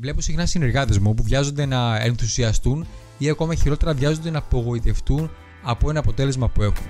Βλέπω συχνά συνεργάτες μου που βιάζονται να ενθουσιαστούν ή ακόμα χειρότερα βιάζονται να απογοητευτούν από ένα αποτέλεσμα που έχουν.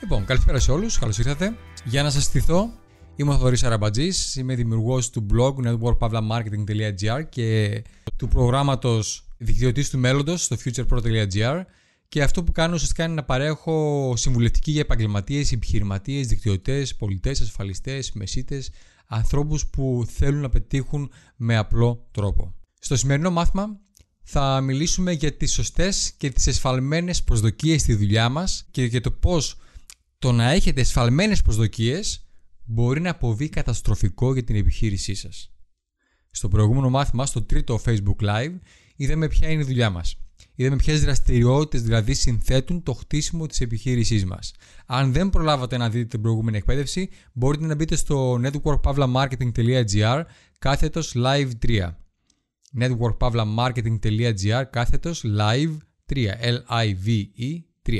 Λοιπόν, καλησπέρα σε όλους, καλώς ήρθατε. Για να σας στηθώ, είμαι ο Θοδωρής Αραμπατζής, είμαι δημιουργός του blog networkpavlamarketing.gr και του προγράμματος Δικτυωτής του Μέλλοντος στο futurepro.gr. Και αυτό που κάνω ουσιαστικά είναι να παρέχω συμβουλευτική για επαγγελματίες, επιχειρηματίες, δικτυωτές, πολιτές, ασφαλιστές, μεσίτες, ανθρώπους που θέλουν να πετύχουν με απλό τρόπο. Στο σημερινό μάθημα θα μιλήσουμε για τις σωστές και τις εσφαλμένες προσδοκίες στη δουλειά μας και για το πώς το να έχετε εσφαλμένες προσδοκίες μπορεί να αποβεί καταστροφικό για την επιχείρησή σας. Στο προηγούμενο μάθημα, στο τρίτο Facebook Live, είδαμε ποια είναι η δουλειά μας είδαμε ποιες δραστηριότητες δηλαδή συνθέτουν το χτίσιμο της επιχείρησής μας. Αν δεν προλάβατε να δείτε την προηγούμενη εκπαίδευση, μπορείτε να μπείτε στο networkpavlamarketing.gr κάθετος live 3. networkpavlamarketing.gr κάθετο live 3. L-I-V-E 3.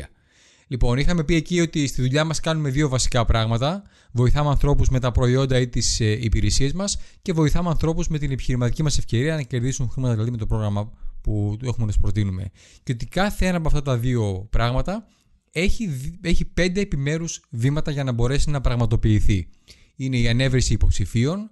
Λοιπόν, είχαμε πει εκεί ότι στη δουλειά μας κάνουμε δύο βασικά πράγματα. Βοηθάμε ανθρώπους με τα προϊόντα ή τις ε, υπηρεσίες μας και βοηθάμε ανθρώπους με την επιχειρηματική μας ευκαιρία να κερδίσουν χρήματα δηλαδή με το πρόγραμμα που έχουμε να σας προτείνουμε. Και ότι κάθε ένα από αυτά τα δύο πράγματα έχει, έχει πέντε επιμέρους βήματα για να μπορέσει να πραγματοποιηθεί. Είναι η ανέβρεση υποψηφίων,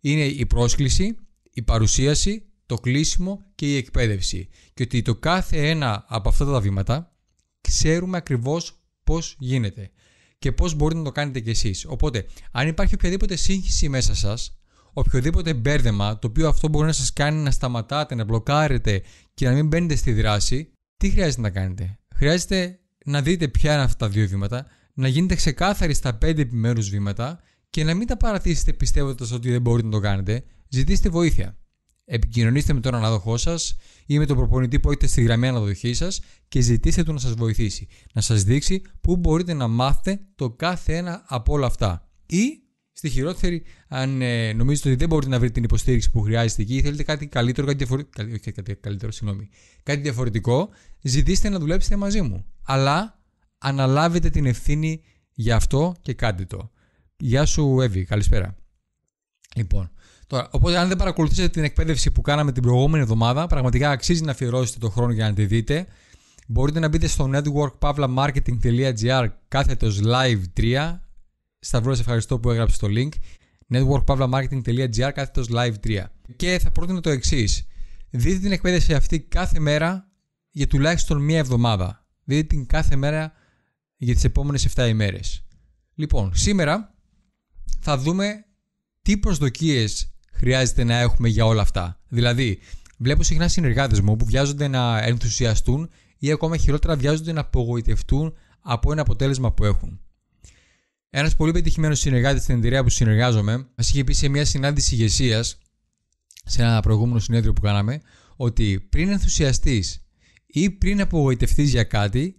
είναι η πρόσκληση, η παρουσίαση, το κλείσιμο και η εκπαίδευση. Και ότι το κάθε ένα από αυτά τα βήματα ξέρουμε ακριβώς πώς γίνεται και πώς μπορείτε να το κάνετε κι εσείς. Οπότε, αν υπάρχει οποιαδήποτε σύγχυση μέσα σας, οποιοδήποτε μπέρδεμα το οποίο αυτό μπορεί να σας κάνει να σταματάτε, να μπλοκάρετε και να μην μπαίνετε στη δράση, τι χρειάζεται να κάνετε. Χρειάζεται να δείτε ποια είναι αυτά τα δύο βήματα, να γίνετε ξεκάθαροι στα πέντε επιμέρους βήματα και να μην τα παρατήσετε πιστεύοντας ότι δεν μπορείτε να το κάνετε. Ζητήστε βοήθεια. Επικοινωνήστε με τον αναδοχό σας ή με τον προπονητή που έχετε στη γραμμή αναδοχής σας και ζητήστε του να σας βοηθήσει, να σας δείξει πού μπορείτε να μάθετε το κάθε ένα από όλα αυτά. Ή Στη χειρότερη, αν ε, νομίζετε ότι δεν μπορείτε να βρείτε την υποστήριξη που χρειάζεστε εκεί, ή θέλετε κάτι καλύτερο, κάτι διαφορετικό. Όχι, κάτι Κάτι διαφορετικό, ζητήστε να δουλέψετε μαζί μου. Αλλά αναλάβετε την ευθύνη για αυτό και κάντε το. Γεια σου, Εύη. Καλησπέρα. Λοιπόν, τώρα, οπότε αν δεν παρακολουθήσετε την εκπαίδευση που κάναμε την προηγούμενη εβδομάδα, πραγματικά αξίζει να αφιερώσετε το χρόνο για να τη δείτε. Μπορείτε να μπείτε στο networkpavlamarketing.gr κάθετος live 3 Σταυρό, σε ευχαριστώ που έγραψες το link. networkpavlamarketing.gr κάθετος live 3. Και θα πρότεινα το εξής. Δείτε την εκπαίδευση αυτή κάθε μέρα για τουλάχιστον μία εβδομάδα. Δείτε την κάθε μέρα για τις επόμενες 7 ημέρες. Λοιπόν, σήμερα θα δούμε τι προσδοκίες χρειάζεται να έχουμε για όλα αυτά. Δηλαδή, βλέπω συχνά συνεργάτες μου που βιάζονται να ενθουσιαστούν ή ακόμα χειρότερα βιάζονται να απογοητευτούν από ένα αποτέλεσμα που έχουν. Ένας πολύ πετυχημένος συνεργάτης στην εταιρεία που συνεργάζομαι μας είχε πει σε μια συνάντηση ηγεσίας, σε ένα προηγούμενο συνέδριο που κάναμε, ότι πριν ενθουσιαστείς ή πριν απογοητευτείς για κάτι,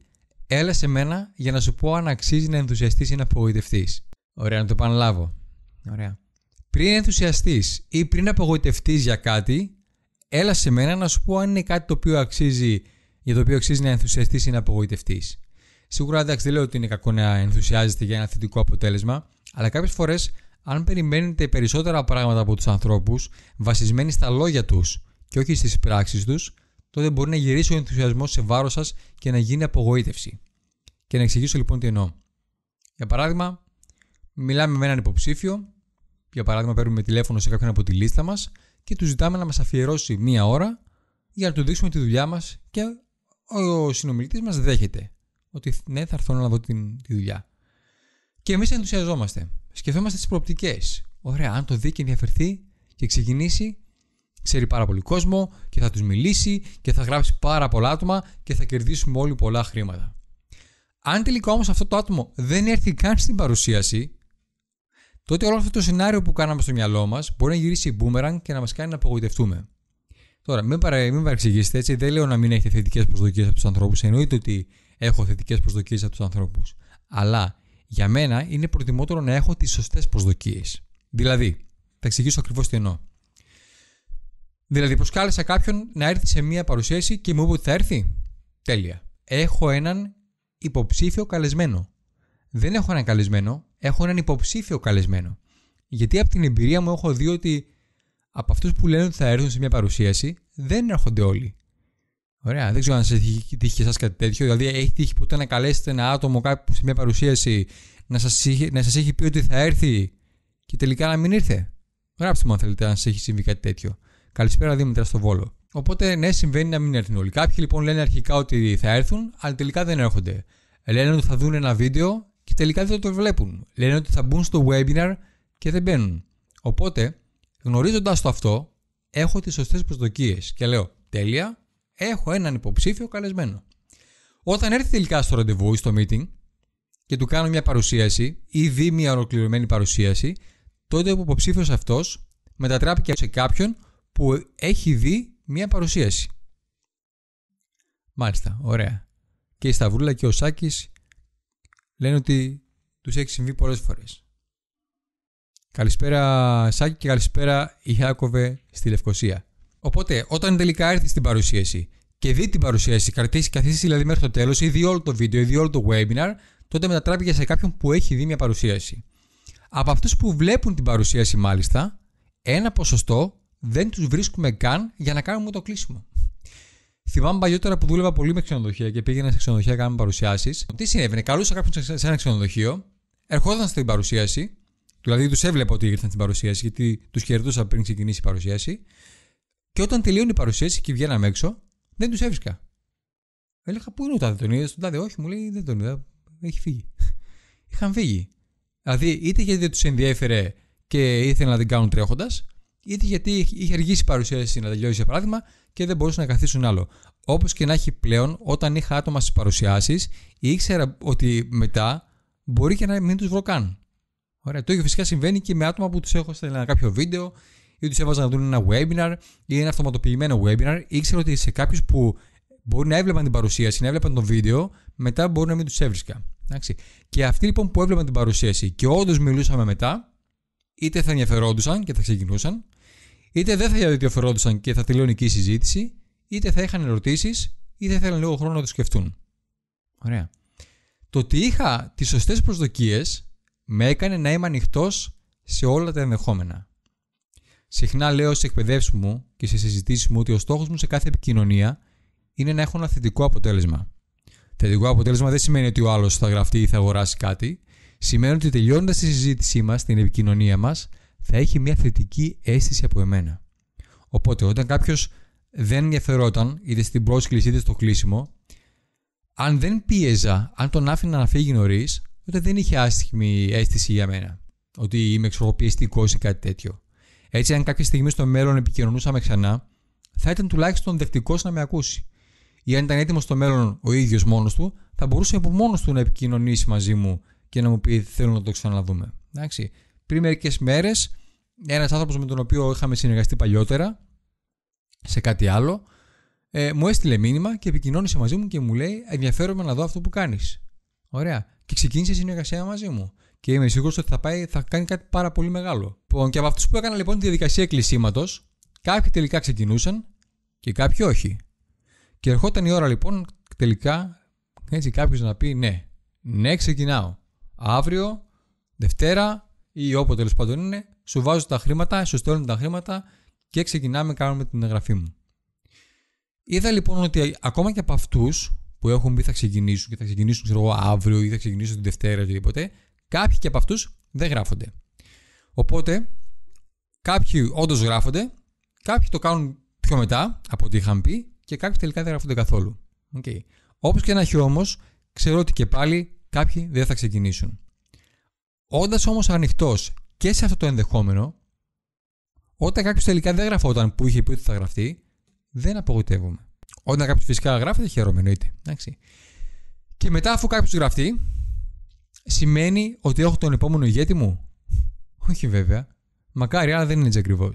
έλα σε μένα για να σου πω αν αξίζει να ενθουσιαστείς ή να απογοητευτείς. Ωραία, να το επαναλάβω. Ωραία. Πριν ενθουσιαστείς ή πριν απογοητευτείς για κάτι, έλα σε μένα να σου πω αν είναι κάτι το οποίο αξίζει, για το οποίο αξίζει να ενθουσιαστείς ή να απογοητευτείς. Σίγουρα εντάξει, δεν λέω ότι είναι κακό να ενθουσιάζεστε για ένα θετικό αποτέλεσμα, αλλά κάποιες φορές, αν περιμένετε περισσότερα πράγματα από τους ανθρώπους, βασισμένοι στα λόγια τους και όχι στις πράξεις τους, τότε μπορεί να γυρίσει ο ενθουσιασμός σε βάρος σας και να γίνει απογοήτευση. Και να εξηγήσω λοιπόν τι εννοώ. Για παράδειγμα, μιλάμε με έναν υποψήφιο, για παράδειγμα, παίρνουμε τηλέφωνο σε κάποιον από τη λίστα μας και του ζητάμε να μας αφιερώσει μία ώρα για να του δείξουμε τη δουλειά μας και ο συνομιλητής μας δέχεται ότι ναι, θα έρθω να δω την, τη δουλειά. Και εμείς ενθουσιαζόμαστε. Σκεφτόμαστε τις προοπτικές. Ωραία, αν το δει και ενδιαφερθεί και ξεκινήσει, ξέρει πάρα πολύ κόσμο και θα τους μιλήσει και θα γράψει πάρα πολλά άτομα και θα κερδίσουμε όλοι πολλά χρήματα. Αν τελικά όμως αυτό το άτομο δεν έρθει καν στην παρουσίαση, τότε όλο αυτό το σενάριο που κάναμε στο μυαλό μας μπορεί να γυρίσει boomerang και να μας κάνει να απογοητευτούμε. Τώρα, μην, παρα, μην παρεξηγήσετε έτσι, δεν λέω να μην έχετε θετικές προσδοκίες από τους ανθρώπους. Εννοείται ότι έχω θετικές προσδοκίες από τους ανθρώπους. Αλλά για μένα είναι προτιμότερο να έχω τις σωστές προσδοκίες. Δηλαδή, θα εξηγήσω ακριβώς τι εννοώ. Δηλαδή, προσκάλεσα κάποιον να έρθει σε μία παρουσίαση και μου είπε ότι θα έρθει. Τέλεια. Έχω έναν υποψήφιο καλεσμένο. Δεν έχω έναν καλεσμένο, έχω έναν υποψήφιο καλεσμένο. Γιατί από την εμπειρία μου έχω δει ότι από αυτούς που λένε ότι θα έρθουν σε μια παρουσίαση, δεν έρχονται όλοι. Ωραία. Δεν ξέρω αν σα έχει τύχει εσάς κάτι τέτοιο. Δηλαδή, έχει τύχει ποτέ να καλέσετε ένα άτομο κάπου σε μια παρουσίαση να σας σας έχει πει ότι θα έρθει και τελικά να μην ήρθε. Γράψτε μου αν θέλετε, αν σας έχει συμβεί κάτι τέτοιο. Καλησπέρα Δήμητρα στο Βόλο. Οπότε, ναι, συμβαίνει να μην έρθουν όλοι. Κάποιοι λοιπόν λένε αρχικά ότι θα έρθουν, αλλά τελικά δεν έρχονται. Λένε ότι θα δουν ένα βίντεο και τελικά δεν το βλέπουν. Λένε ότι θα μπουν στο webinar και δεν μπαίνουν. Οπότε, γνωρίζοντας το αυτό, έχω τις σωστές προσδοκίες και λέω τέλεια, έχω έναν υποψήφιο καλεσμένο. Όταν έρθει τελικά στο ραντεβού ή στο meeting και του κάνω μια παρουσίαση ή δει μια ολοκληρωμένη παρουσίαση, τότε ο υποψήφιος αυτός μετατράπηκε σε κάποιον που έχει δει μια παρουσίαση. Μάλιστα, ωραία. Και η Σταυρούλα και ο Σάκης λένε ότι τους έχει συμβεί πολλές φορές. Καλησπέρα Σάκη και καλησπέρα Ιάκωβε στη Λευκοσία. Οπότε, όταν τελικά έρθει στην παρουσίαση και δει την παρουσίαση, κρατήσει καθίσει δηλαδή μέχρι το τέλος, ή δει όλο το βίντεο, ή δει όλο το webinar, τότε μετατράπηκε σε κάποιον που έχει δει μια παρουσίαση. Από αυτούς που βλέπουν την παρουσίαση, μάλιστα, ένα ποσοστό δεν τους βρίσκουμε καν για να κάνουμε το κλείσιμο. Θυμάμαι παλιότερα που δούλευα πολύ με ξενοδοχεία και πήγαινα σε ξενοδοχεία να κάνουμε παρουσιάσεις. Τι συνέβαινε, καλούσα κάποιον σε ένα ξενοδοχείο, ερχόταν στην παρουσίαση, δηλαδή τους έβλεπα ότι ήρθαν στην παρουσίαση, γιατί τους χαιρετούσα πριν ξεκινήσει η παρουσίαση. Και όταν τελείωνε η παρουσίαση και βγαίναμε έξω, δεν τους έβρισκα. Έλεγα, Πού είναι ο Τάδε, τον είδες τον Τάδε. Όχι, μου λέει, Δεν τον είδα. Έχει φύγει. Είχαν φύγει. Δηλαδή, είτε γιατί δεν τους ενδιέφερε και ήθελαν να την κάνουν τρέχοντας, είτε γιατί είχε αργήσει η παρουσίαση να τελειώσει για παράδειγμα και δεν μπορούσαν να καθίσουν άλλο. Όπως και να έχει πλέον, όταν είχα άτομα στις παρουσιάσεις, ήξερα ότι μετά μπορεί και να μην τους βρω καν. Ωραία. Το ίδιο φυσικά συμβαίνει και με άτομα που τους έχω στείλει ένα κάποιο βίντεο ή τους έβαζα να δουν ένα webinar ή ένα αυτοματοποιημένο webinar, ήξερα ότι σε κάποιους που μπορεί να έβλεπαν την παρουσίαση, να έβλεπαν το βίντεο, μετά μπορεί να μην τους έβρισκα. Και αυτοί λοιπόν που έβλεπαν την παρουσίαση και όντως μιλούσαμε μετά, είτε θα ενδιαφερόντουσαν και θα ξεκινούσαν, είτε δεν θα ενδιαφερόντουσαν και θα τελειώνει εκεί η συζήτηση, είτε θα είχαν ερωτήσεις, είτε θα λίγο χρόνο να το σκεφτούν. Ωραία. Το ότι είχα τις σωστές προσδοκίες με έκανε να είμαι ανοιχτός σε όλα τα ενδεχόμενα. Συχνά λέω στις εκπαιδεύσεις μου και σε συζητήσεις μου ότι ο στόχος μου σε κάθε επικοινωνία είναι να έχω ένα θετικό αποτέλεσμα. Θετικό αποτέλεσμα δεν σημαίνει ότι ο άλλος θα γραφτεί ή θα αγοράσει κάτι. Σημαίνει ότι τελειώνοντας τη συζήτησή μας, την επικοινωνία μας, θα έχει μια θετική αίσθηση από εμένα. Οπότε, όταν κάποιος δεν ενδιαφερόταν είτε στην πρόσκληση είτε στο κλείσιμο, αν δεν πίεζα, αν τον άφηνα να φύγει νωρίς, τότε δεν είχε άσχημη αίσθηση για μένα. Ότι είμαι εξορροπιαστικό ή κάτι τέτοιο. Έτσι, αν κάποια στιγμή στο μέλλον επικοινωνούσαμε ξανά, θα ήταν τουλάχιστον δεκτικό να με ακούσει. Ή αν ήταν έτοιμος στο μέλλον ο ίδιος μόνος του, θα μπορούσε από μόνος του να επικοινωνήσει μαζί μου και να μου πει: Θέλω να το ξαναδούμε. Εντάξει. Πριν μερικές μέρες, ένας άνθρωπος με τον οποίο είχαμε συνεργαστεί παλιότερα σε κάτι άλλο, ε, μου έστειλε μήνυμα και επικοινώνησε μαζί μου και μου λέει: Ενδιαφέρομαι να δω αυτό που κάνεις. Ωραία. Και ξεκίνησε η συνεργασία μαζί μου και είμαι σίγουρος ότι θα, πάει, θα κάνει κάτι πάρα πολύ μεγάλο. Λοιπόν, και από αυτούς που έκαναν λοιπόν τη διαδικασία κλεισίματο, κάποιοι τελικά ξεκινούσαν και κάποιοι όχι. Και ερχόταν η ώρα λοιπόν τελικά έτσι κάποιος να πει ναι, ναι, ξεκινάω. Αύριο, Δευτέρα ή όποτε τέλος πάντων είναι, σου βάζω τα χρήματα, σου στέλνω τα χρήματα και ξεκινάμε, κάνουμε την εγγραφή μου. Είδα λοιπόν ότι ακόμα και από αυτούς που έχουν πει θα ξεκινήσουν και θα ξεκινήσουν ξέρω αύριο ή θα ξεκινήσουν την Δευτέρα οτιδήποτε, Κάποιοι και από αυτούς δεν γράφονται. Οπότε, κάποιοι όντως γράφονται, κάποιοι το κάνουν πιο μετά από ό,τι είχαν πει και κάποιοι τελικά δεν γράφονται καθόλου. Okay. Όπως και να έχει όμως, ξέρω ότι και πάλι κάποιοι δεν θα ξεκινήσουν. Όντας όμως ανοιχτός και σε αυτό το ενδεχόμενο, όταν κάποιος τελικά δεν γραφόταν που είχε πει ότι θα γραφτεί, δεν απογοητεύομαι. Όταν κάποιος φυσικά γράφεται, χαίρομαι εννοείται. Και μετά, αφού κάποιος γραφτεί, σημαίνει ότι έχω τον επόμενο ηγέτη μου. Όχι βέβαια. Μακάρι, αλλά δεν είναι έτσι ακριβώς.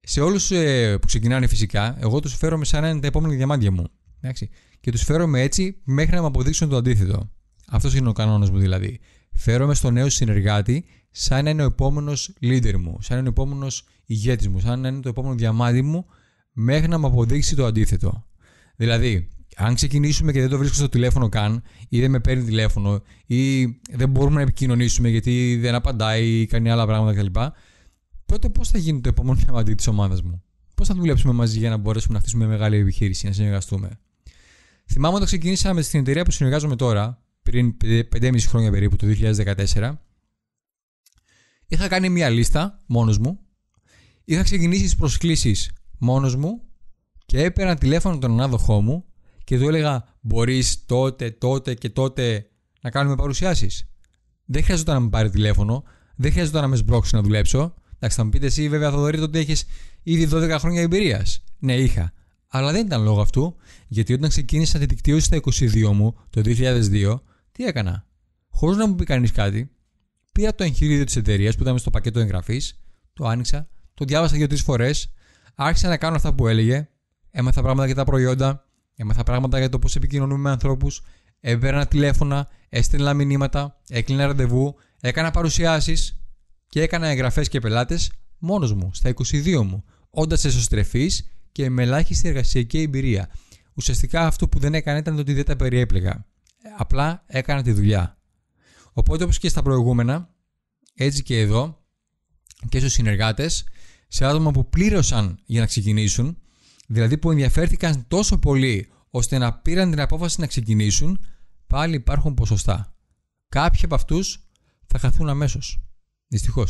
Σε όλους ε, που ξεκινάνε φυσικά, εγώ τους φέρομαι σαν να είναι τα επόμενα διαμάντια μου. Εντάξει. Και τους φέρομαι έτσι μέχρι να μου αποδείξουν το αντίθετο. Αυτός είναι ο κανόνας μου δηλαδή. Φέρομαι στο νέο συνεργάτη σαν να είναι ο επόμενος leader μου, σαν να είναι ο επόμενος ηγέτης μου, σαν να είναι το επόμενο διαμάντι μου, μέχρι να μου αποδείξει το αντίθετο. Δηλαδή, αν ξεκινήσουμε και δεν το βρίσκω στο τηλέφωνο καν, ή δεν με παίρνει τηλέφωνο, ή δεν μπορούμε να επικοινωνήσουμε γιατί δεν απαντάει ή κάνει άλλα πράγματα κλπ. Τότε πώς θα γίνει το επόμενο διαμαντή της ομάδας μου. Πώς θα δουλέψουμε μαζί για να μπορέσουμε να χτίσουμε μεγάλη επιχείρηση, να συνεργαστούμε. Θυμάμαι όταν ξεκινήσαμε στην εταιρεία που συνεργάζομαι τώρα, πριν 5,5 χρόνια περίπου, το 2014, είχα κάνει μια λίστα μόνος μου, είχα ξεκινήσει τις προσκλήσεις μόνος μου και έπαιρνα τηλέφωνο τον ανάδοχό μου και του έλεγα μπορείς τότε, τότε και τότε να κάνουμε παρουσιάσεις. Δεν χρειαζόταν να με πάρει τηλέφωνο, δεν χρειαζόταν να με σμπρώξει να δουλέψω. Εντάξει, θα μου πείτε εσύ, βέβαια, Θοδωρή, ότι έχεις ήδη 12 χρόνια εμπειρίας. Ναι, είχα. Αλλά δεν ήταν λόγω αυτού, γιατί όταν ξεκίνησα τη δικτύωση στα 22 μου το 2002, τι έκανα. Χωρίς να μου πει κανείς κάτι, πήρα το εγχειρίδιο της εταιρείας που ήταν στο πακέτο εγγραφής, το άνοιξα, το διάβασα δύο-τρει φορές, άρχισα να κάνω αυτά που έλεγε, έμαθα πράγματα για τα προϊόντα, Έμαθα πράγματα για το πώς επικοινωνούμε με ανθρώπους, έπαιρνα τηλέφωνα, έστειλα μηνύματα, έκλεινα ραντεβού, έκανα παρουσιάσεις και έκανα εγγραφές και πελάτες μόνος μου, στα 22 μου, όντας εσωστρεφής και με ελάχιστη εργασιακή εμπειρία. Ουσιαστικά αυτό που δεν έκανα ήταν ότι δεν τα περιέπλεγα. Απλά έκανα τη δουλειά. Οπότε όπως και στα προηγούμενα, έτσι και εδώ, και στους συνεργάτες, σε άτομα που πλήρωσαν για να ξεκινήσουν, δηλαδή που ενδιαφέρθηκαν τόσο πολύ ώστε να πήραν την απόφαση να ξεκινήσουν, πάλι υπάρχουν ποσοστά. Κάποιοι από αυτούς θα χαθούν αμέσως. Δυστυχώς.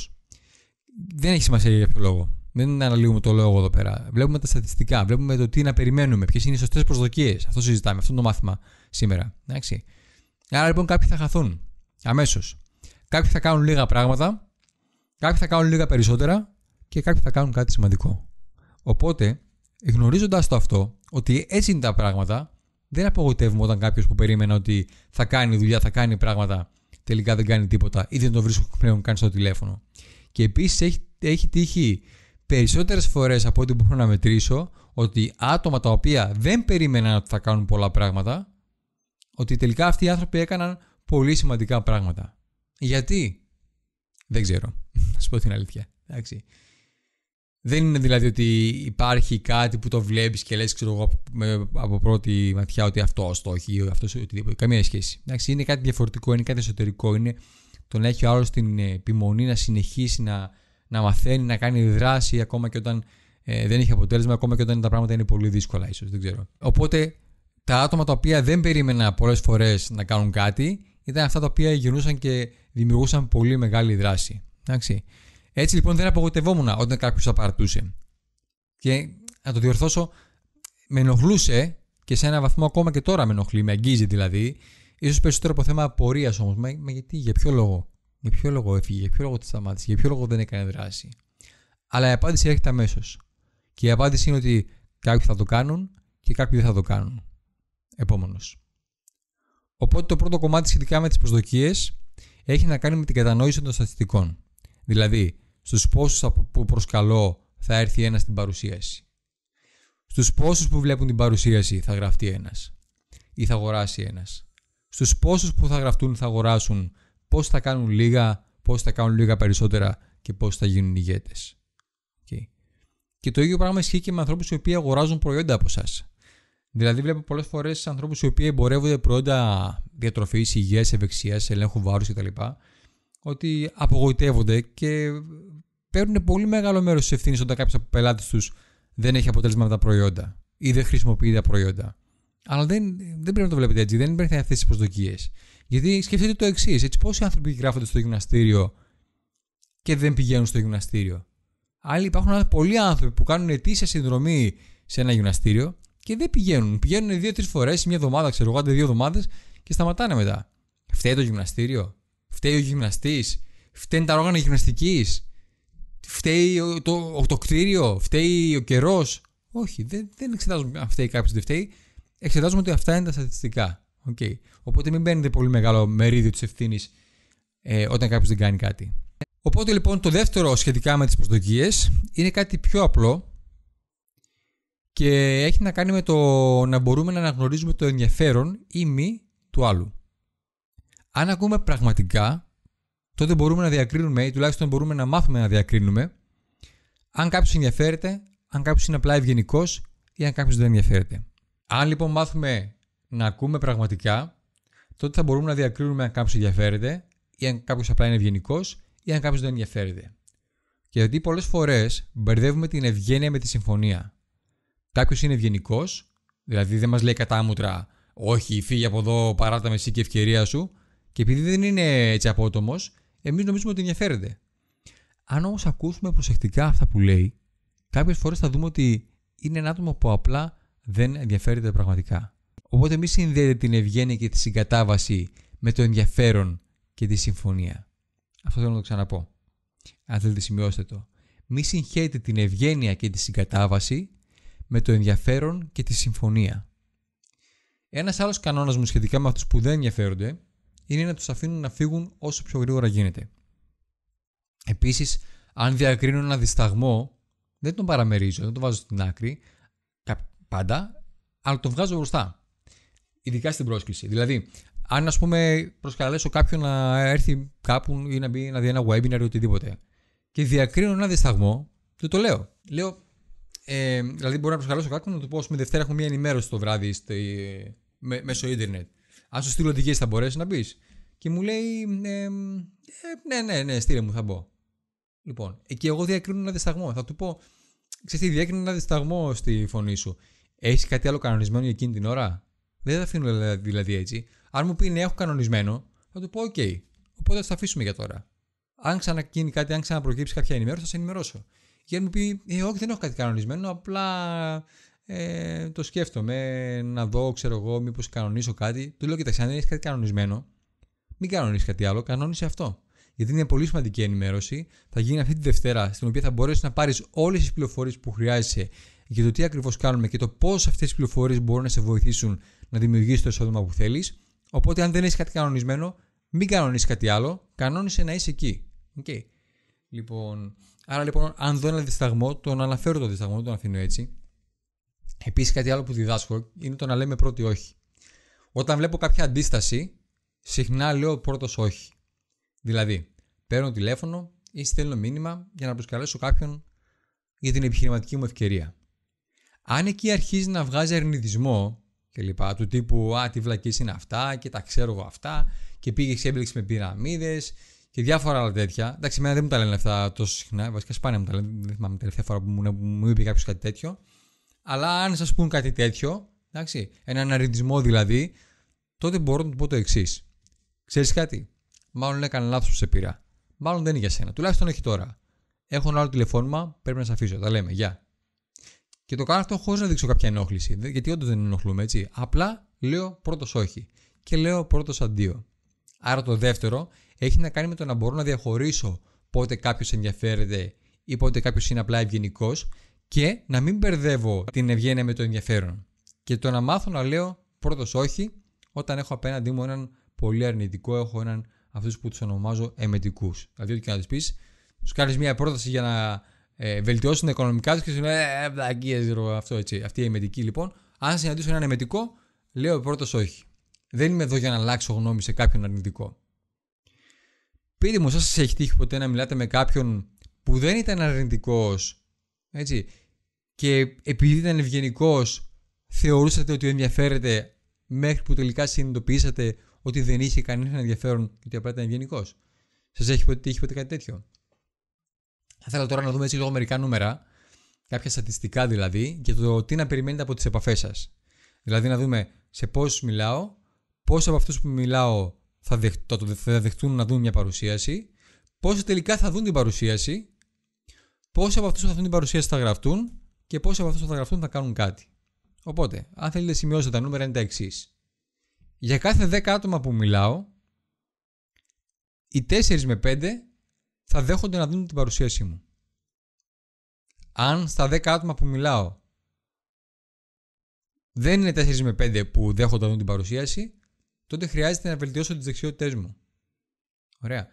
Δεν έχει σημασία για ποιο λόγο. Δεν αναλύουμε το λόγο εδώ πέρα. Βλέπουμε τα στατιστικά, βλέπουμε το τι να περιμένουμε, ποιες είναι οι σωστές προσδοκίες. Αυτό συζητάμε, αυτό είναι το μάθημα σήμερα. Εντάξει. Άρα λοιπόν κάποιοι θα χαθούν αμέσως. Κάποιοι θα κάνουν λίγα πράγματα, κάποιοι θα κάνουν λίγα περισσότερα και κάποιοι θα κάνουν κάτι σημαντικό. Οπότε Γνωρίζοντας το αυτό, ότι έτσι είναι τα πράγματα, δεν απογοητεύουμε όταν κάποιος που περίμενα ότι θα κάνει δουλειά, θα κάνει πράγματα, τελικά δεν κάνει τίποτα ή δεν το βρίσκω πλέον καν στο τηλέφωνο. Και επίσης έχει, έχει τύχει περισσότερες φορές από ό,τι μπορώ να μετρήσω ότι άτομα τα οποία δεν περίμεναν ότι θα κάνουν πολλά πράγματα, ότι τελικά αυτοί οι άνθρωποι έκαναν πολύ σημαντικά πράγματα. Γιατί? Δεν ξέρω. Να σου πω την αλήθεια. Εντάξει. Δεν είναι δηλαδή ότι υπάρχει κάτι που το βλέπεις και λες, ξέρω εγώ, από πρώτη ματιά ότι αυτό το έχει ή αυτός οτιδήποτε. Καμία σχέση. Εντάξει, είναι κάτι διαφορετικό, είναι κάτι εσωτερικό. Είναι το να έχει ο άλλος την ε, επιμονή να συνεχίσει να, να μαθαίνει, να κάνει δράση ακόμα και όταν ε, δεν έχει αποτέλεσμα, ακόμα και όταν τα πράγματα είναι πολύ δύσκολα, ίσως. Δεν ξέρω. Οπότε τα άτομα τα οποία δεν περίμενα πολλές φορές να κάνουν κάτι ήταν αυτά τα οποία γινούσαν και δημιουργούσαν πολύ μεγάλη δράση. Εντάξει. Έτσι λοιπόν δεν απογοητευόμουν όταν κάποιο θα παρατούσε. Και να το διορθώσω, με ενοχλούσε και σε ένα βαθμό ακόμα και τώρα με ενοχλεί, με αγγίζει δηλαδή. σω περισσότερο από θέμα απορίας όμως. Μα, μα, γιατί, για ποιο λόγο. Για ποιο λόγο έφυγε, για ποιο λόγο τη σταμάτησε, για ποιο λόγο δεν έκανε δράση. Αλλά η απάντηση έρχεται αμέσως. Και η απάντηση είναι ότι κάποιοι θα το κάνουν και κάποιοι δεν θα το κάνουν. Επόμενος. Οπότε το πρώτο κομμάτι σχετικά με τις προσδοκίες έχει να κάνει με την κατανόηση των στατιστικών. Δηλαδή, στους πόσους που προσκαλώ θα έρθει ένας στην παρουσίαση. Στους πόσους που βλέπουν την παρουσίαση θα γραφτεί ένας ή θα αγοράσει ένας. Στους πόσους που θα γραφτούν θα αγοράσουν πώς θα κάνουν λίγα, πώς θα κάνουν λίγα περισσότερα και πώς θα γίνουν ηγέτες. Okay. Και το ίδιο πράγμα ισχύει και με ανθρώπους οι οποίοι αγοράζουν προϊόντα από εσά. Δηλαδή, βλέπω πολλές φορές ανθρώπους οι οποίοι εμπορεύονται προϊόντα διατροφής, υγείας, ευεξίας, ελέγχου βάρους κτλ. Και, ότι απογοητεύονται και παίρνουν πολύ μεγάλο μέρος της ευθύνης όταν κάποιος από τους πελάτες τους δεν έχει αποτέλεσμα με τα προϊόντα ή δεν χρησιμοποιεί τα προϊόντα. Αλλά δεν, δεν πρέπει να το βλέπετε έτσι, δεν πρέπει να αυτέ τι προσδοκίες. Γιατί σκεφτείτε το εξής, έτσι πόσοι άνθρωποι γράφονται στο γυμναστήριο και δεν πηγαίνουν στο γυμναστήριο. Άλλοι υπάρχουν πολλοί άνθρωποι που κάνουν ετήσια συνδρομή σε ένα γυμναστήριο και δεν πηγαίνουν. Πηγαίνουν δύο-τρει φορές, μια εβδομάδα, ξέρω δύο εβδομάδες και σταματάνε μετά. Φταίει το γυμναστήριο. Φταίει ο γυμναστής. φταίνει τα όργανα γυμναστικής. Φταίει το, το, το κτίριο. Φταίει ο καιρός. Όχι, δεν, δεν εξετάζουμε αν φταίει κάποιος δεν φταίει. Εξετάζουμε ότι αυτά είναι τα στατιστικά. Okay. Οπότε μην παίρνετε πολύ μεγάλο μερίδιο της ευθύνης ε, όταν κάποιος δεν κάνει κάτι. Οπότε λοιπόν το δεύτερο σχετικά με τις προσδοκίες, είναι κάτι πιο απλό και έχει να κάνει με το να μπορούμε να αναγνωρίζουμε το ενδιαφέρον ή μη του άλλου αν ακούμε πραγματικά, τότε μπορούμε να διακρίνουμε ή τουλάχιστον μπορούμε να μάθουμε να διακρίνουμε αν κάποιος ενδιαφέρεται, αν κάποιος είναι απλά ευγενικός ή αν κάποιος δεν ενδιαφέρεται. Αν λοιπόν μάθουμε να ακούμε πραγματικά, τότε θα μπορούμε να διακρίνουμε αν κάποιος ενδιαφέρεται ή αν κάποιος απλά είναι ευγενικός ή αν κάποιος δεν ενδιαφέρεται. Και γιατί πολλές φορές μπερδεύουμε την ευγένεια με τη συμφωνία. Κάποιος είναι ευγενικός, δηλαδή δεν μας λέει κατάμουτρα, Όχι, φύγει από εδώ, παράτα με εσύ και ευκαιρία σου, και επειδή δεν είναι έτσι απότομος, εμείς νομίζουμε ότι ενδιαφέρεται. Αν όμως ακούσουμε προσεκτικά αυτά που λέει, κάποιες φορές θα δούμε ότι είναι ένα άτομο που απλά δεν ενδιαφέρεται πραγματικά. Οπότε μη συνδέεται την ευγένεια και τη συγκατάβαση με το ενδιαφέρον και τη συμφωνία. Αυτό θέλω να το ξαναπώ. Αν θέλετε, σημειώστε το. Μη συγχαίρετε την ευγένεια και τη συγκατάβαση με το ενδιαφέρον και τη συμφωνία. Ένας άλλος κανόνας μου σχετικά με αυτούς που δεν ενδιαφέρονται είναι να τους αφήνουν να φύγουν όσο πιο γρήγορα γίνεται. Επίσης, αν διακρίνω ένα δισταγμό, δεν τον παραμερίζω, δεν τον βάζω στην άκρη πάντα, αλλά τον βγάζω μπροστά. Ειδικά στην πρόσκληση. Δηλαδή, αν ας πούμε προσκαλέσω κάποιον να έρθει κάπου ή να, μπει, να δει ένα webinar ή οτιδήποτε και διακρίνω ένα δισταγμό, του το λέω. Λέω, ε, δηλαδή μπορώ να προσκαλέσω κάποιον να του πω, με Δευτέρα έχω μία ενημέρωση το βράδυ στη, με, μέσω ίντερνετ. Αν σου στείλω οδηγίες, θα μπορέσεις να μπεις. Και μου λέει, ε, ε, ναι, ναι, ναι, στείλε μου, θα μπω. Λοιπόν, και εγώ διακρίνω ένα δισταγμό. Θα του πω, ξέρεις τι, διακρίνω ένα δισταγμό στη φωνή σου. Έχεις κάτι άλλο κανονισμένο για εκείνη την ώρα. Δεν θα αφήνω δηλαδή έτσι. Αν μου πει ναι, έχω κανονισμένο, θα του πω, οκ. Okay. Οπότε θα το αφήσουμε για τώρα. Αν ξανακίνει κάτι, αν ξαναπροκύψει κάποια ενημέρωση, θα σε ενημερώσω. Και αν μου πει, ε, όχι, δεν έχω κάτι κανονισμένο, απλά ε, το σκέφτομαι να δω, ξέρω εγώ, μήπως κανονίσω κάτι. Του λέω, κοιτάξτε αν έχεις κάτι κανονισμένο, μην κανονίσεις κάτι άλλο, κανόνισε αυτό. Γιατί είναι πολύ σημαντική ενημέρωση. Θα γίνει αυτή τη Δευτέρα, στην οποία θα μπορέσεις να πάρεις όλες τις πληροφορίες που χρειάζεσαι για το τι ακριβώς κάνουμε και το πώς αυτές τις πληροφορίες μπορούν να σε βοηθήσουν να δημιουργήσεις το εισόδημα που θέλεις. Οπότε, αν δεν έχεις κάτι κανονισμένο, μην κανονίσεις κάτι άλλο. Κανόνισε να είσαι εκεί. Okay. Λοιπόν, άρα λοιπόν, αν δω ένα δισταγμό, τον αναφέρω το δισταγμό, τον αφήνω έτσι. Επίσης, κάτι άλλο που διδάσκω είναι το να λέμε πρώτοι όχι. Όταν βλέπω κάποια αντίσταση, συχνά λέω πρώτος όχι. Δηλαδή, παίρνω τηλέφωνο ή στέλνω μήνυμα για να προσκαλέσω κάποιον για την επιχειρηματική μου ευκαιρία. Αν εκεί αρχίζει να βγάζει αρνητισμό και του τύπου Α, τι βλακής είναι αυτά και τα ξέρω εγώ αυτά και πήγε σε με πυραμίδες και διάφορα άλλα τέτοια. Εντάξει, εμένα δεν μου τα λένε αυτά τόσο συχνά, βασικά σπάνια μου τα λένε, δεν θυμάμαι τελευταία φορά μου είπε κάποιος κάτι τέτοιο. Αλλά αν σας πούν κάτι τέτοιο, εντάξει, έναν αρνητισμό δηλαδή, τότε μπορώ να του πω το εξής. Ξέρεις κάτι, μάλλον έκανε λάθος που σε πειρά. Μάλλον δεν είναι για σένα. Τουλάχιστον όχι τώρα. Έχω ένα άλλο τηλεφώνημα, πρέπει να σε αφήσω. Τα λέμε, γεια. Και το κάνω αυτό χωρίς να δείξω κάποια ενόχληση. Γιατί όντως δεν ενοχλούμε, έτσι. Απλά λέω πρώτος όχι. Και λέω πρώτος αντίο. Άρα το δεύτερο έχει να κάνει με το να μπορώ να διαχωρίσω πότε κάποιος ενδιαφέρεται ή πότε κάποιος είναι απλά ευγενικός και να μην μπερδεύω την ευγένεια με το ενδιαφέρον. Και το να μάθω να λέω πρώτος όχι όταν έχω απέναντί μου έναν πολύ αρνητικό, έχω έναν αυτούς που τους ονομάζω εμετικούς. Δηλαδή, ό,τι και να τους πεις, τους κάνεις μια πρόταση για να ε, βελτιώσουν τα οικονομικά τους και σου λέει Ε, ε αυτό έτσι. Αυτή η εμετική λοιπόν. Αν συναντήσω έναν εμετικό, λέω πρώτος όχι. Δεν είμαι εδώ για να αλλάξω γνώμη σε κάποιον αρνητικό. Πείτε μου, σα έχει τύχει ποτέ να μιλάτε με κάποιον που δεν ήταν αρνητικός έτσι. Και επειδή ήταν ευγενικός, θεωρούσατε ότι ενδιαφέρεται μέχρι που τελικά συνειδητοποιήσατε ότι δεν είχε κανένα ενδιαφέρον και ότι απλά ήταν ευγενικός. Σας έχει είχε ποτέ κάτι τέτοιο. Θα ήθελα τώρα να δούμε έτσι λίγο μερικά νούμερα, κάποια στατιστικά δηλαδή, για το τι να περιμένετε από τις επαφές σας. Δηλαδή να δούμε σε πόσου μιλάω, πόσοι από αυτούς που μιλάω θα δεχτούν να δουν μια παρουσίαση, πόσοι τελικά θα δουν την παρουσίαση πόσοι από αυτούς που θα δουν την παρουσίαση θα γραφτούν και πόσοι από αυτούς που θα γραφτούν θα κάνουν κάτι. Οπότε, αν θέλετε, σημειώστε τα νούμερα είναι τα εξής. Για κάθε 10 άτομα που μιλάω, οι 4 με 5 θα δέχονται να δουν την παρουσίασή μου. Αν στα 10 άτομα που μιλάω δεν είναι 4 με 5 που δέχονται να δουν την παρουσίαση, τότε χρειάζεται να βελτιώσω τις δεξιότητές μου. Ωραία.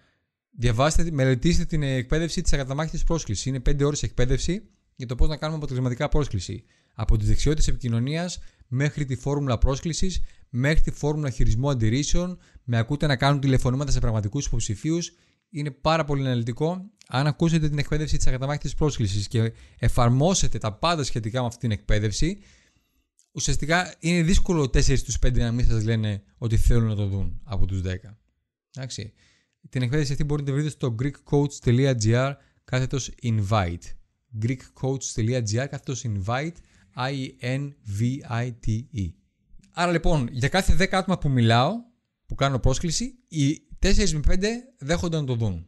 Διαβάστε, μελετήστε την εκπαίδευση της ακαταμάχητη πρόσκλησης. Είναι 5 ώρες εκπαίδευση για το πώς να κάνουμε αποτελεσματικά πρόσκληση. Από τις δεξιότητες επικοινωνίας μέχρι τη φόρμουλα πρόσκλησης, μέχρι τη φόρμουλα χειρισμού αντιρρήσεων. Με ακούτε να κάνουν τηλεφωνήματα σε πραγματικούς υποψηφίους. Είναι πάρα πολύ αναλυτικό. Αν ακούσετε την εκπαίδευση της ακαταμάχητη πρόσκλησης και εφαρμόσετε τα πάντα σχετικά με αυτή την εκπαίδευση, ουσιαστικά είναι δύσκολο 4 στου 5 να μην σας λένε ότι θέλουν να το δουν από τους 10. Εντάξει. Την εκπαίδευση αυτή μπορείτε να βρείτε στο greekcoach.gr κάθετος invite. greekcoach.gr κάθετος invite i n e. Άρα λοιπόν, για κάθε 10 άτομα που μιλάω, που κάνω πρόσκληση, οι 4 με 5 δέχονται να το δουν.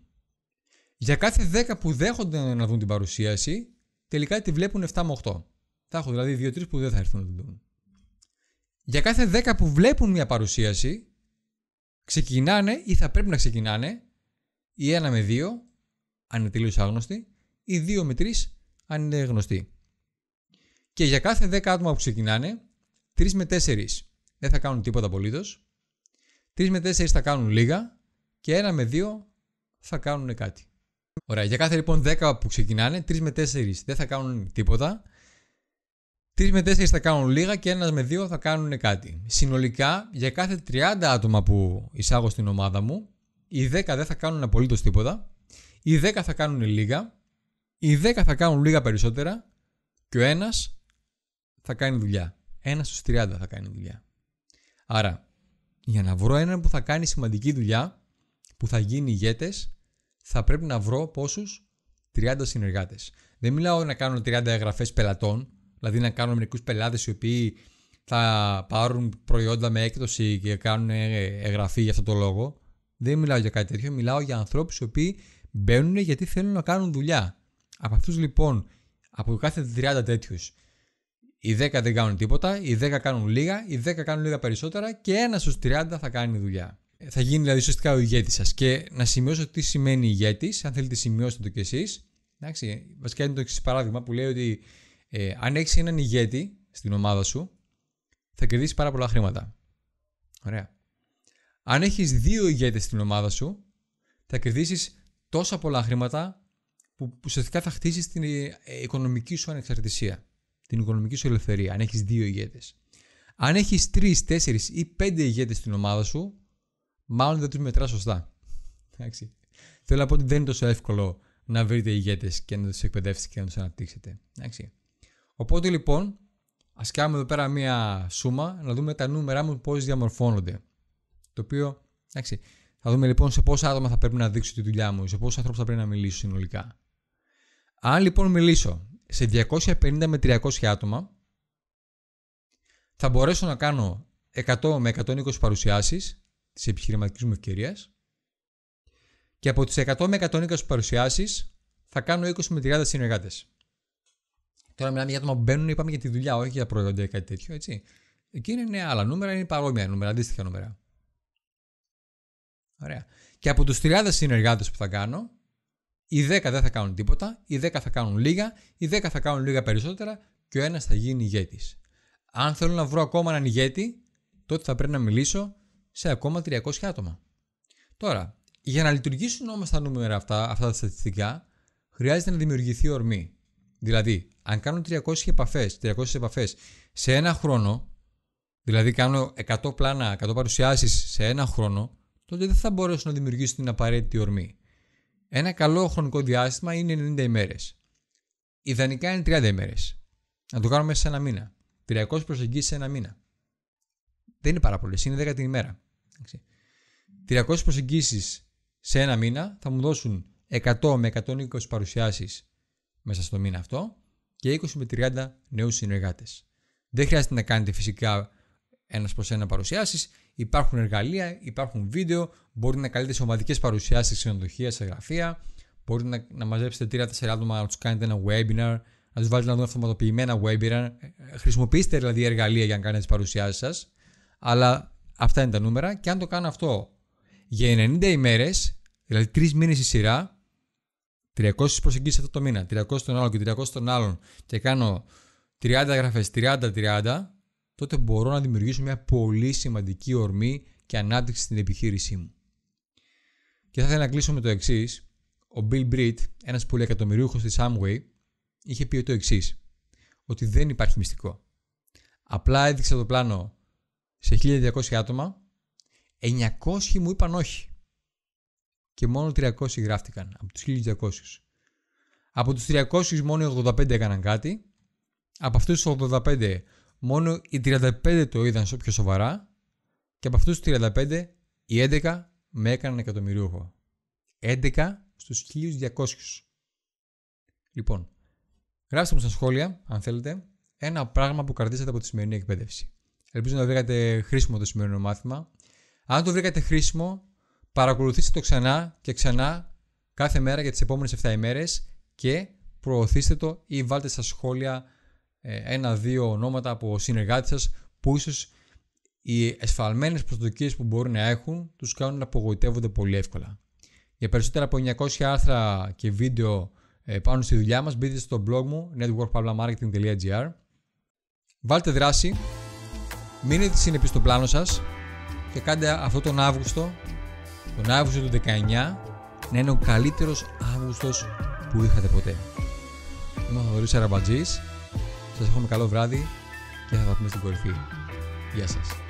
Για κάθε 10 που δέχονται να δουν την παρουσίαση, τελικά τη βλέπουν 7 με 8. Θα έχω δηλαδή 2-3 που δεν θα έρθουν να την δουν. Για κάθε 10 που βλέπουν μια παρουσίαση, ξεκινάνε ή θα πρέπει να ξεκινάνε η 1 με 2, αν είναι τελείως άγνωστοι, ή 2 με 3, αν είναι γνωστή. Και για κάθε 10 άτομα που ξεκινάνε, 3 με 4 δεν θα κάνουν τίποτα απολύτως. 3 με 4 θα κάνουν λίγα και 1 με 2 θα κάνουν κάτι. Ωραία, για κάθε λοιπόν 10 που ξεκινάνε, 3 με 4 δεν θα κάνουν τίποτα Τρεις με τέσσερις θα κάνουν λίγα και ένας με δύο θα κάνουν κάτι. Συνολικά, για κάθε 30 άτομα που εισάγω στην ομάδα μου, οι 10 δεν θα κάνουν απολύτως τίποτα. Οι 10 θα κάνουν λίγα. Οι 10 θα κάνουν λίγα περισσότερα. Και ο ένας θα κάνει δουλειά. Ένας στους 30 θα κάνει δουλειά. Άρα, για να βρω έναν που θα κάνει σημαντική δουλειά, που θα γίνει ηγέτες, θα πρέπει να βρω πόσους 30 συνεργάτες. Δεν μιλάω να κάνω 30 εγγραφές πελατών Δηλαδή να κάνουν μερικούς πελάτες οι οποίοι θα πάρουν προϊόντα με έκδοση και κάνουν εγγραφή για αυτό το λόγο. Δεν μιλάω για κάτι τέτοιο. Μιλάω για ανθρώπους οι οποίοι μπαίνουν γιατί θέλουν να κάνουν δουλειά. Από αυτούς λοιπόν, από κάθε 30 τέτοιους, οι 10 δεν κάνουν τίποτα, οι 10 κάνουν λίγα, οι 10 κάνουν λίγα περισσότερα και ένας στους 30 θα κάνει δουλειά. Θα γίνει δηλαδή ουσιαστικά ο ηγέτης σας. Και να σημειώσω τι σημαίνει ηγέτης, αν θέλετε σημειώστε το κι εσείς. βασικά είναι το εξής παράδειγμα που λέει ότι ε, αν έχεις έναν ηγέτη στην ομάδα σου, θα κερδίσεις πάρα πολλά χρήματα. Ωραία. Αν έχεις δύο ηγέτες στην ομάδα σου, θα κερδίσεις τόσα πολλά χρήματα που ουσιαστικά θα χτίσεις την ε, οικονομική σου ανεξαρτησία, την οικονομική σου ελευθερία, αν έχεις δύο ηγέτες. Αν έχεις τρεις, τέσσερις ή πέντε ηγέτες στην ομάδα σου, μάλλον δεν τους μετράς σωστά. Εντάξει. Θέλω να πω ότι δεν είναι τόσο εύκολο να βρείτε ηγέτες και να τους εκπαιδεύσετε και να τους αναπτύξετε. Εντάξει. Οπότε λοιπόν, ας κάνουμε εδώ πέρα μία σούμα, να δούμε τα νούμερά μου πώς διαμορφώνονται. Το οποίο, εντάξει, θα δούμε λοιπόν σε πόσα άτομα θα πρέπει να δείξω τη δουλειά μου, σε πόσα ανθρώπους θα πρέπει να μιλήσω συνολικά. Αν λοιπόν μιλήσω σε 250 με 300 άτομα, θα μπορέσω να κάνω 100 με 120 παρουσιάσεις της επιχειρηματικής μου ευκαιρίας. και από τις 100 με 120 παρουσιάσεις θα κάνω 20 με 30 συνεργάτες. Τώρα μιλάμε για άτομα που μπαίνουν, είπαμε για τη δουλειά, όχι για προϊόντα ή κάτι τέτοιο, έτσι. Εκεί είναι άλλα νούμερα, είναι παρόμοια νούμερα, αντίστοιχα νούμερα. Ωραία. Και από τους 30 συνεργάτες που θα κάνω, οι 10 δεν θα κάνουν τίποτα, οι 10 θα κάνουν λίγα, οι 10 θα κάνουν λίγα περισσότερα και ο ένας θα γίνει ηγέτης. Αν θέλω να βρω ακόμα έναν ηγέτη, τότε θα πρέπει να μιλήσω σε ακόμα 300 άτομα. Τώρα, για να λειτουργήσουν όμως τα νούμερα αυτά, αυτά τα στατιστικά, χρειάζεται να δημιουργηθεί ορμή. Δηλαδή, αν κάνω 300 επαφέ, 300 επαφές σε ένα χρόνο, δηλαδή κάνω 100 πλάνα, 100 παρουσιάσεις σε ένα χρόνο, τότε δεν θα μπορέσω να δημιουργήσω την απαραίτητη ορμή. Ένα καλό χρονικό διάστημα είναι 90 ημέρες. Ιδανικά είναι 30 ημέρες. Να το κάνω μέσα σε ένα μήνα. 300 προσεγγίσεις σε ένα μήνα. Δεν είναι πάρα πολλές, είναι 10 την ημέρα. 300 προσεγγίσεις σε ένα μήνα θα μου δώσουν 100 με 120 παρουσιάσεις μέσα στο μήνα αυτό και 20 με 30 νέους συνεργάτες. Δεν χρειάζεται να κάνετε φυσικά ένας προς ένα παρουσιάσεις. υπάρχουν εργαλεία, υπάρχουν βίντεο, μπορείτε να καλείτε σε ομαδικές παρουσιάσεις σε ξενοδοχεία, σε γραφεία, μπορείτε να, μαζέψετε 3-4 άτομα, να τους κάνετε ένα webinar, να τους βάλετε να δουν αυτοματοποιημένα webinar, χρησιμοποιήστε δηλαδή εργαλεία για να κάνετε τις παρουσιάσεις σας. αλλά αυτά είναι τα νούμερα και αν το κάνω αυτό για 90 ημέρες, δηλαδή 3 μήνες η σειρά, 300 προσεγγίσεις αυτό το μήνα, 300 τον άλλον και 300 τον άλλον και κάνω 30 γραφές, 30-30, τότε μπορώ να δημιουργήσω μια πολύ σημαντική ορμή και ανάπτυξη στην επιχείρησή μου. Και θα ήθελα να κλείσω με το εξής. Ο Bill Britt, ένας πολυεκατομμυρίουχος της Amway, είχε πει το εξής: ότι δεν υπάρχει μυστικό. Απλά έδειξα το πλάνο σε 1200 άτομα, 900 μου είπαν όχι και μόνο 300 γράφτηκαν από τους 1200. Από τους 300 μόνο οι 85 έκαναν κάτι. Από αυτούς τους 85 μόνο οι 35 το είδαν πιο σοβαρά. Και από αυτούς τους 35 οι 11 με έκαναν εκατομμυρίουχο. 11 στους 1200. Λοιπόν, γράψτε μου στα σχόλια, αν θέλετε, ένα πράγμα που κρατήσατε από τη σημερινή εκπαίδευση. Ελπίζω να βρήκατε χρήσιμο το σημερινό μάθημα. Αν το βρήκατε χρήσιμο, Παρακολουθήστε το ξανά και ξανά κάθε μέρα για τις επόμενες 7 ημέρες και προωθήστε το ή βάλτε στα σχόλια ε, ένα-δύο ονόματα από συνεργάτες σας που ίσως οι εσφαλμένες προσδοκίες που μπορούν να έχουν τους κάνουν να απογοητεύονται πολύ εύκολα. Για περισσότερα από 900 άρθρα και βίντεο ε, πάνω στη δουλειά μας μπείτε στο blog μου networkpavlamarketing.gr Βάλτε δράση, μείνετε συνεπείς στο πλάνο σας και κάντε αυτό τον Αύγουστο τον Αύγουστο του 19 να είναι ο καλύτερος Αύγουστος που είχατε ποτέ. Είμαι ο Θοδωρή Αραμπατζής. Σας εύχομαι καλό βράδυ και θα τα πούμε στην κορυφή. Γεια σας.